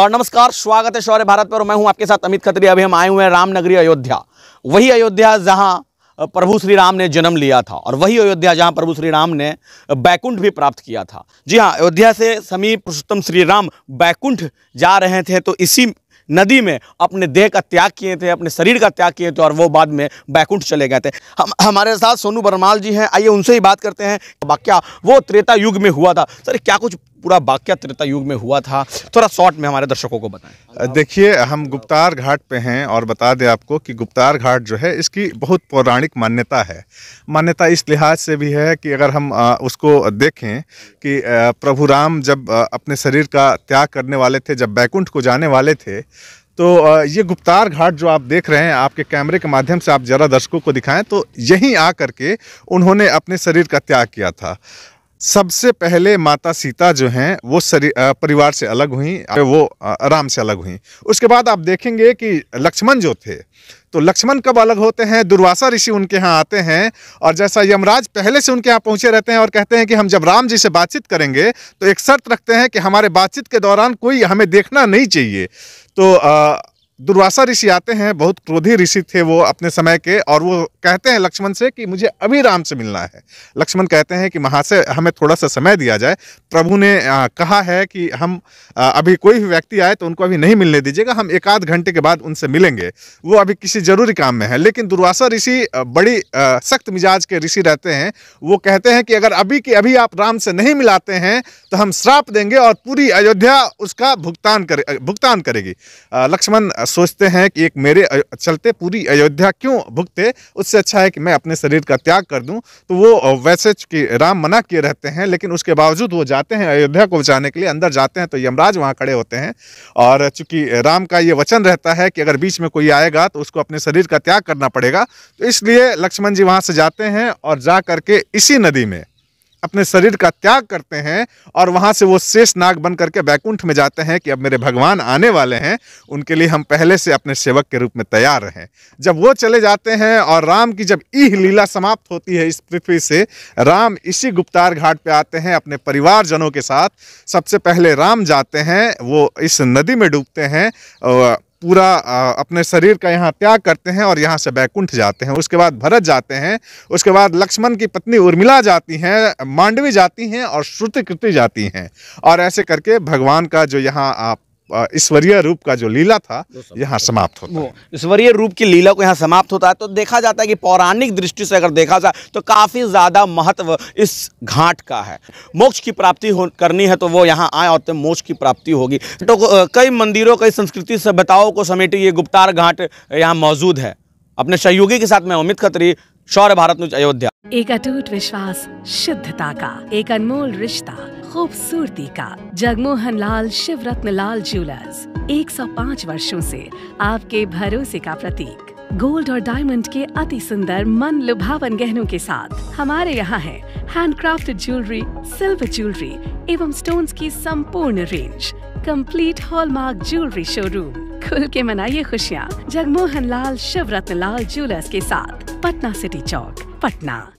और नमस्कार स्वागत है शौर्य भारत पर मैं हूं आपके साथ अमित खत्री अभी हम आए हुए हैं रामनगरी अयोध्या वही अयोध्या जहां प्रभु श्री राम ने जन्म लिया था और वही अयोध्या जहां प्रभु श्री राम ने बैकुंठ भी प्राप्त किया था जी हां अयोध्या से समीप पुरुषोत्तम श्री राम बैकुंठ जा रहे थे तो इसी नदी में अपने देह का त्याग किए थे अपने शरीर का त्याग किए थे और वो बाद में बैकुंठ चले गए थे हम हमारे साथ सोनू बरमाल जी हैं आइए उनसे ही बात करते हैं क्या वो त्रेता युग में हुआ था सर क्या कुछ पूरा वाक्य त्रेता युग में हुआ था थोड़ा शॉर्ट में हमारे दर्शकों को बताएं देखिए हम गुप्तार घाट पे हैं और बता दें आपको कि गुप्तार घाट जो है इसकी बहुत पौराणिक मान्यता है मान्यता इस लिहाज से भी है कि अगर हम उसको देखें कि प्रभु राम जब अपने शरीर का त्याग करने वाले थे जब बैकुंठ को जाने वाले थे तो ये गुप्तार घाट जो आप देख रहे हैं आपके कैमरे के माध्यम से आप ज़रा दर्शकों को दिखाएं तो यहीं आ करके उन्होंने अपने शरीर का त्याग किया था सबसे पहले माता सीता जो हैं वो परिवार से अलग हुई वो राम से अलग हुई उसके बाद आप देखेंगे कि लक्ष्मण जो थे तो लक्ष्मण कब अलग होते हैं दुर्वासा ऋषि उनके यहाँ आते हैं और जैसा यमराज पहले से उनके यहाँ पहुँचे रहते हैं और कहते हैं कि हम जब राम जी से बातचीत करेंगे तो एक शर्त रखते हैं कि हमारे बातचीत के दौरान कोई हमें देखना नहीं चाहिए तो दुर्वासा ऋषि आते हैं बहुत क्रोधी ऋषि थे वो अपने समय के और वो कहते हैं लक्ष्मण से कि मुझे अभी राम से मिलना है लक्ष्मण कहते हैं कि महाशय हमें थोड़ा सा समय दिया जाए प्रभु ने आ, कहा है कि हम आ, अभी कोई भी व्यक्ति आए तो उनको अभी नहीं मिलने दीजिएगा हम एक आध घंटे के बाद उनसे मिलेंगे वो अभी किसी ज़रूरी काम में है लेकिन दुर्वासा ऋषि बड़ी सख्त मिजाज के ऋषि रहते हैं वो कहते हैं कि अगर अभी कि अभी आप राम से नहीं मिलाते हैं तो हम श्राप देंगे और पूरी अयोध्या उसका भुगतान करे भुगतान करेगी लक्ष्मण सोचते हैं कि एक मेरे चलते पूरी अयोध्या क्यों भुगते उस इससे अच्छा है कि मैं अपने शरीर का त्याग कर दूँ तो वो वैसे कि राम मना किए रहते हैं लेकिन उसके बावजूद वो जाते हैं अयोध्या को बचाने के लिए अंदर जाते हैं तो यमराज वहाँ खड़े होते हैं और चूँकि राम का ये वचन रहता है कि अगर बीच में कोई आएगा तो उसको अपने शरीर का त्याग करना पड़ेगा तो इसलिए लक्ष्मण जी वहाँ से जाते हैं और जा करके इसी नदी में अपने शरीर का त्याग करते हैं और वहाँ से वो शेष नाग बन करके बैकुंठ में जाते हैं कि अब मेरे भगवान आने वाले हैं उनके लिए हम पहले से अपने सेवक के रूप में तैयार रहें जब वो चले जाते हैं और राम की जब ईह लीला समाप्त होती है इस पृथ्वी से राम इसी गुप्तार घाट पर आते हैं अपने परिवारजनों के साथ सबसे पहले राम जाते हैं वो इस नदी में डूबते हैं पूरा अपने शरीर का यहाँ त्याग करते हैं और यहाँ से बैकुंठ जाते हैं उसके बाद भरत जाते हैं उसके बाद लक्ष्मण की पत्नी उर्मिला जाती हैं मांडवी जाती हैं और श्रुतिकृति जाती हैं और ऐसे करके भगवान का जो यहाँ ईश्वरीय रूप का जो लीला था यहाँ समाप्त होता है ईश्वरीय रूप की लीला को यहाँ समाप्त होता है तो देखा जाता है कि पौराणिक दृष्टि से अगर देखा जाए तो काफ़ी ज़्यादा महत्व इस घाट का है मोक्ष की प्राप्ति करनी है तो वो यहाँ आए और मोक्ष की प्राप्ति होगी तो कई मंदिरों कई संस्कृति सभ्यताओं को समेटे ये गुप्तार घाट यहाँ मौजूद है अपने सहयोगी के साथ में अमित खत्री शौर्य भारत न्यूज अयोध्या एक अटूट विश्वास शुद्धता का एक अनमोल रिश्ता खूबसूरती का जगमोहन लाल शिव रत्न लाल ज्वेलर्स 105 वर्षों से आपके भरोसे का प्रतीक गोल्ड और डायमंड के अति सुंदर मन लुभावन गहनों के साथ हमारे यहाँ है हैंडक्राफ्ट ज्वेलरी सिल्वर ज्वेलरी एवं स्टोन्स की संपूर्ण range complete hallmark jewellery showroom खुल के मनाइए खुशियाँ जगमोहन लाल शिव रत्न लाल ज्वेलर्स के साथ पटना सिटी चौक पटना